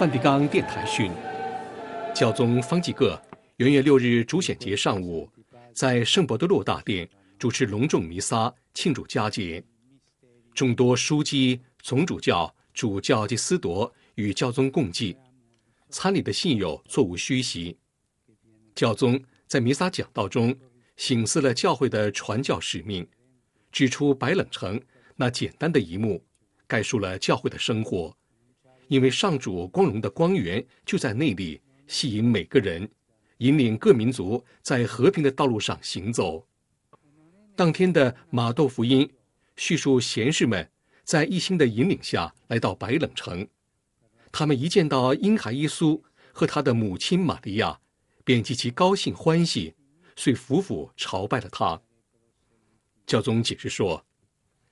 梵蒂冈电台讯，教宗方济各元月六日主显节上午，在圣伯德洛大殿主持隆重弥撒庆祝佳节。众多枢机、总主教、主教及司铎与教宗共祭，参礼的信友座无虚席。教宗在弥撒讲道中，省思了教会的传教使命，指出白冷城那简单的一幕，概述了教会的生活。因为上主光荣的光源就在那里，吸引每个人，引领各民族在和平的道路上行走。当天的马窦福音叙述，贤士们在异星的引领下来到白冷城，他们一见到婴孩耶稣和他的母亲玛利亚，便极其高兴欢喜，遂匍伏朝拜了他。教宗解释说，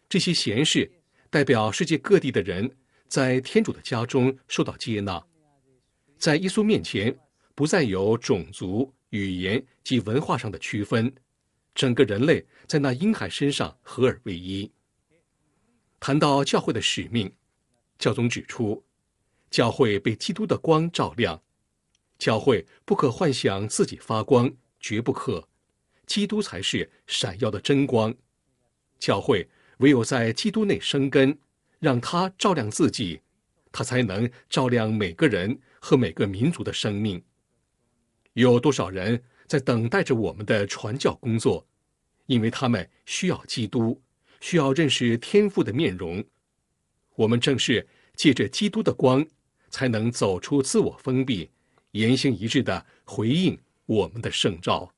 这些贤士代表世界各地的人。在天主的家中受到接纳，在耶稣面前不再有种族、语言及文化上的区分，整个人类在那婴孩身上合而为一。谈到教会的使命，教宗指出，教会被基督的光照亮，教会不可幻想自己发光，绝不可，基督才是闪耀的真光，教会唯有在基督内生根。让它照亮自己，它才能照亮每个人和每个民族的生命。有多少人在等待着我们的传教工作，因为他们需要基督，需要认识天父的面容。我们正是借着基督的光，才能走出自我封闭，言行一致的回应我们的圣召。